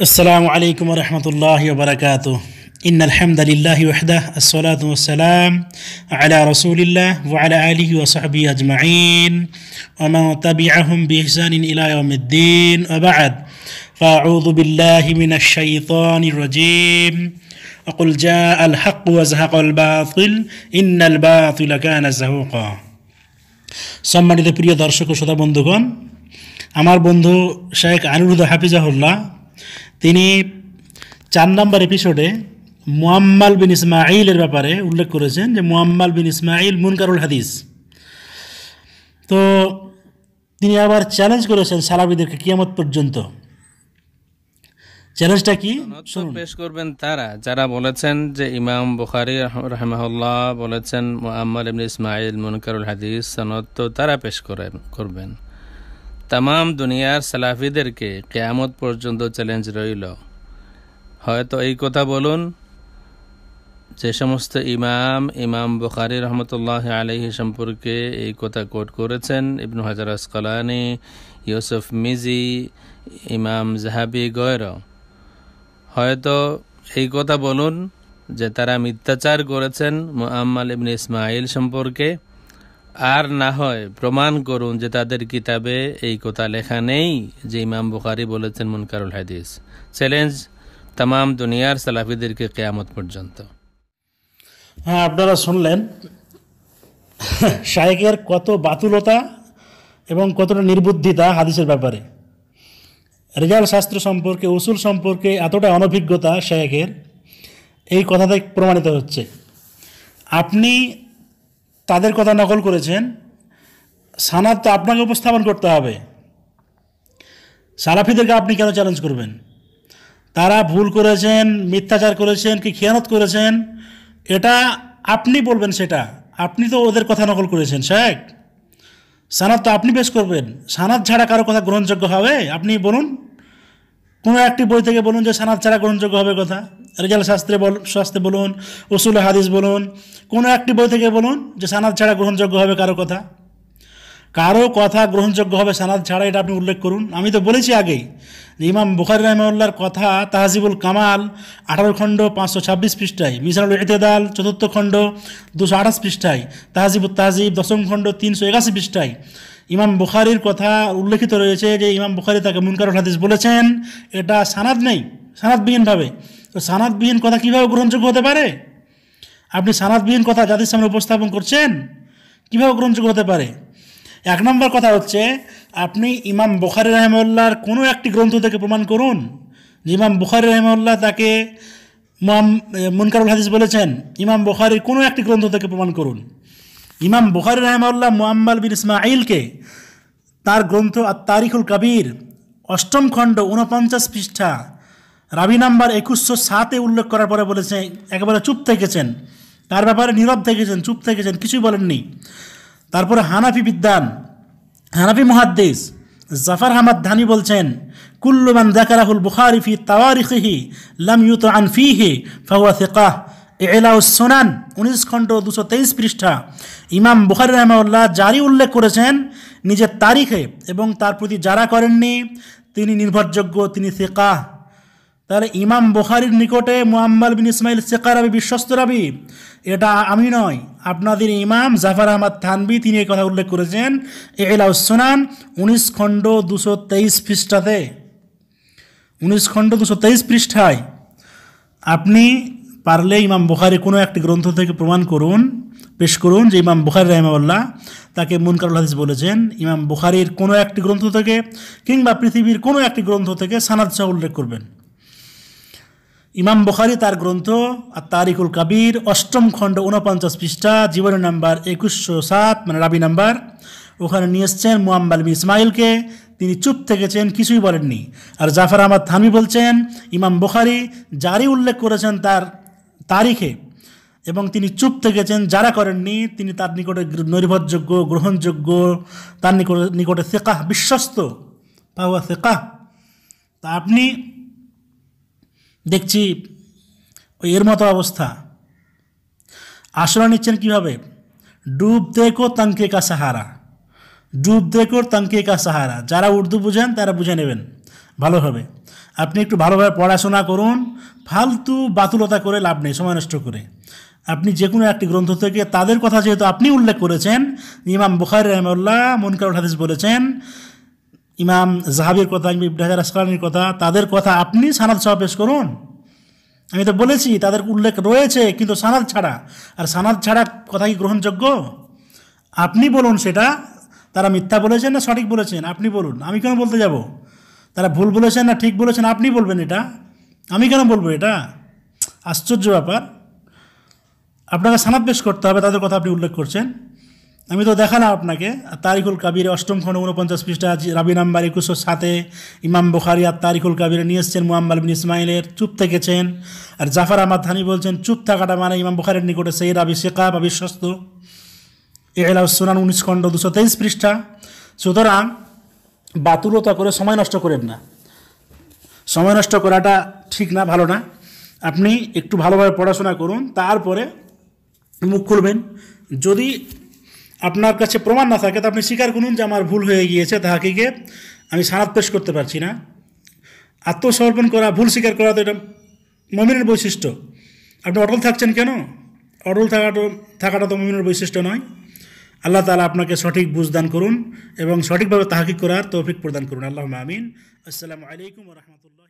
السلام عليكم ورحمة الله وبركاته إن الحمد لله وحده الصلاة والسلام على رسول الله وعلى آله وصحبه أجمعين ومن تبعهم بإحسان إلى يوم الدين وبعد فأعوذ بالله من الشيطان الرجيم وقل جاء الحق وزهق الباطل إن الباطل كان زهوقا সম্মানিত প্রিয় দর্শক ও শ্রোতা বন্ধুগণ আমার বন্ধু শেখ আনিরুদ্দ হাফিজাহুল্লাহ তিনি চার নম্বর এপিসোডে মুয়াম্মাল বিন ইসমাইলের ব্যাপারে উল্লেখ করেছেন যে মুয়াম্মাল বিন ইসমাইল মুনকারুল হাদিস তো তিনি আবার চ্যালেঞ্জ করেছেন সালাবিদেরকে কিয়ামত পর্যন্ত চ্যালেঞ্জটা কি পেশ করবেন তারা যারা বলেছেন যে ইমাম বুখারি রহমাহুল্লাহ বলেছেন মোহাম্মদ ইবনে ইসমাইল মুনকারুল হাদিস সনদ তো তারা পেশ করবেন তাম দুনিয়ার সালাফিদেরকে কেয়ামত পর্যন্ত চ্যালেঞ্জ রইল হয়তো এই কথা বলুন যে সমস্ত ইমাম ইমাম বুখারি রহমতুল্লাহ আলহি সম্পর্কে এই কথা কোট করেছেন ইবনু হাজার আসকালানি ইউসুফ মিজি ইমাম জাহাবি গয়র হয়তো এই কথা বলুন যে তারা মিথ্যাচার করেছেন মোহাম্মাল ইবনে ইসমাইল সম্পর্কে আর না হয় প্রমাণ করুন যে তাদের কিতাবে এই কথা লেখা নেই যে ইমাম বুখারি বলেছেন মুনকারুল হাদিস চ্যালেঞ্জ তাম দুনিয়ার সালাফিদেরকে কেয়ামত পর্যন্ত হ্যাঁ আপনারা শুনলেন শায়েকের কত বাতুলতা এবং কতটা নির্বুদ্ধিতা হাদিসের ব্যাপারে রেজাল শাস্ত্র সম্পর্কে উসুল সম্পর্কে এতটা অনভিজ্ঞতা শায়েকের এই কথাতে প্রমাণিত হচ্ছে আপনি তাদের কথা নকল করেছেন সানাদ তো আপনাকে উপস্থাপন করতে হবে সালাফিদেরকে আপনি কেন চ্যালেঞ্জ করবেন তারা ভুল করেছেন মিথ্যাচার করেছেন কি খেয়ানত করেছেন এটা আপনি বলবেন সেটা আপনি তো ওদের কথা নকল করেছেন শেখ সানাদ তো আপনি পেশ করবেন সানাদ ছাড়া কারো কথা গ্রহণযোগ্য হবে আপনি বলুন কোনো একটি বই থেকে বলুন যে সানাদ ছাড়া গ্রহণযোগ্য হবে কথা রেজাল শাস্ত্রে বল শাস্ত্রে বলুন উসুল হাদিস বলুন কোনো একটি বই থেকে বলুন যে সানাদ ছাড়া গ্রহণযোগ্য হবে কারো কথা কারো কথা গ্রহণযোগ্য হবে সানাদ ছাড়া এটা আপনি উল্লেখ করুন আমি তো বলেছি আগেই যে ইমাম বুখারি রহমাউল্লার কথা তাহাজিবুল কামাল আঠারো খণ্ড পাঁচশো ছাব্বিশ পৃষ্ঠায় মিসানুল এতেদাল চতুর্থ খণ্ড দুশো আঠাশ পৃষ্ঠায় তাহাজিবুল তাহাজিব দশম খণ্ড তিনশো একাশি পৃষ্ঠায় ইমাম বুখারির কথা উল্লেখিত রয়েছে যে ইমাম বুখারি তাকে মুনকারুল হাদিস বলেছেন এটা সানাদ নেই সানাদবিহীনভাবে তো সানাদবিহীন কথা কীভাবে গ্রহণযোগ্য হতে পারে আপনি সানাদবিহীন কথা জাতির সামনে উপস্থাপন করছেন কীভাবে গ্রহণযোগ্য হতে পারে এক নম্বর কথা হচ্ছে আপনি ইমাম বুখারি রহমউল্লার কোনো একটি গ্রন্থ থেকে প্রমাণ করুন যে ইমাম বুখারি রহমউল্লাহ তাকে মাম মুনকারুল হাদিস বলেছেন ইমাম বুখারির কোনো একটি গ্রন্থ থেকে প্রমাণ করুন ইমাম বুখারি রহমউল্লাহ মোয়াম্মাল বিন ইসমাইলকে তার গ্রন্থ আর তারিখুল কবির অষ্টম খণ্ড ঊনপঞ্চাশ পৃষ্ঠা রাবি নাম্বার একুশশো সাতে উল্লেখ করার পরে বলেছে একেবারে চুপ থেকেছেন তার ব্যাপারে নীরব থেকেছেন চুপ থেকেছেন কিছুই বলেননি তারপরে হানাফি বিদ্যান হানাফি মহাদ্দেশ জাফার হামাদ ধানি বলছেন কুল্লুমান জাকারাহুল বুখারিফি তাওয়ারিফিহি তাওয়ারিখিহি লাম ইউত আনফিহি ফাহুয়া সেকাহ সোনান উনিশ খণ্ড দুশো তেইশ পৃষ্ঠা ইমাম বুখারি রহমাউল্লাহ জারি উল্লেখ করেছেন নিজের তারিখে এবং তার প্রতি যারা করেননি তিনি নির্ভরযোগ্য তিনি সেকাহ তাহলে ইমাম বোখারির নিকটে মুহাম্মাল বিন ইসমাইল শেখার বিশ্বস্ত রাবি এটা আমি নয় আপনাদের ইমাম জাফার আহমদ থানবি তিনি এই কথা উল্লেখ করেছেন এলাউসোনান উনিশ খণ্ড দুশো তেইশ পৃষ্ঠাতে উনিশ খণ্ড দুশো তেইশ পৃষ্ঠায় আপনি পারলে ইমাম বোখারি কোনো একটি গ্রন্থ থেকে প্রমাণ করুন পেশ করুন যে ইমাম বুখারি রহমাউল্লাহ তাকে মুনকারুল হাদিস বলেছেন ইমাম বুখারির কোনো একটি গ্রন্থ থেকে কিংবা পৃথিবীর কোনো একটি গ্রন্থ থেকে সানাদ উল্লেখ করবেন ইমাম বখারি তার গ্রন্থ আর তারিকুল কাবির অষ্টম খণ্ড উনপঞ্চাশ পৃষ্ঠা জীবনী নাম্বার একুশশো সাত মানে রাবি নাম্বার ওখানে নিয়ে এসছেন মুয়াম্বাল ইসমাইলকে তিনি চুপ থেকেছেন কিছুই বলেননি আর জাফর আহমদ থানি বলছেন ইমাম বখারি যারই উল্লেখ করেছেন তার তারিখে এবং তিনি চুপ থেকেছেন যারা করেননি তিনি তার নিকটে নির্ভরযোগ্য গ্রহণযোগ্য তার নিকটে নিকটে সেকাহ বিশ্বস্ত পাওয়া সেকাহ তা আপনি দেখছি এর মতো অবস্থা আশ্রয় নিচ্ছেন কীভাবে ডুব দেখো তাঙ্কে কা সাহারা ডুব দেখো তাঙ্কে কা সাহারা যারা উর্দু বুঝেন তারা বুঝে নেবেন ভালোভাবে আপনি একটু ভালোভাবে পড়াশোনা করুন ফালতু বাতুলতা করে লাভ নেই সময় নষ্ট করে আপনি যে কোনো একটি গ্রন্থ থেকে তাদের কথা যেহেতু আপনি উল্লেখ করেছেন ইমাম বুখারি রহমুল্লাহ মনকার হাদিস বলেছেন ইমাম জাহাবির কথা ইমাম হাজার আসকালানির কথা তাদের কথা আপনি সানাদ সহ পেশ করুন আমি তো বলেছি তাদের উল্লেখ রয়েছে কিন্তু সানাদ ছাড়া আর সানাদ ছাড়া কথা কি গ্রহণযোগ্য আপনি বলুন সেটা তারা মিথ্যা বলেছেন না সঠিক বলেছেন আপনি বলুন আমি কেন বলতে যাব তারা ভুল বলেছেন না ঠিক বলেছেন আপনি বলবেন এটা আমি কেন বলবো এটা আশ্চর্য ব্যাপার আপনাকে সানাদ পেশ করতে হবে তাদের কথা আপনি উল্লেখ করছেন আমি তো দেখালাম আপনাকে তারিকুল কাবির অষ্টম খণ্ড উনপঞ্চাশ পৃষ্ঠা রাবি নাম্বার একুশো সাথে ইমাম বুখারি আর তারিকুল কাবির নিয়ে এসছেন মোহাম্মাল বিন ইসমাইলের চুপ থেকেছেন আর জাফার আহমদ থানি বলছেন চুপ থাকাটা মানে ইমাম বুখারের নিকটে সেই রাবি শেখা বা বিশ্বস্ত এলা সুনান উনিশ খণ্ড দুশো তেইশ পৃষ্ঠা সুতরাং বাতুলতা করে সময় নষ্ট করেন না সময় নষ্ট করাটা ঠিক না ভালো না আপনি একটু ভালোভাবে পড়াশোনা করুন তারপরে মুখ খুলবেন যদি আপনার কাছে প্রমাণ না থাকে তো আপনি স্বীকার করুন যে আমার ভুল হয়ে গিয়েছে তাহাকে আমি সানাত পেশ করতে পারছি না আত্মসমর্পণ করা ভুল স্বীকার করা তো এটা মমিনের বৈশিষ্ট্য আপনি অটল থাকছেন কেন অটল থাকাটা থাকাটা তো মমিনের বৈশিষ্ট্য নয় আল্লাহ তালা আপনাকে সঠিক বুঝ দান করুন এবং সঠিকভাবে তাহাকি করার তৌফিক প্রদান করুন আল্লাহ আমিন আসসালামু আলাইকুম রহমতুল্লাহ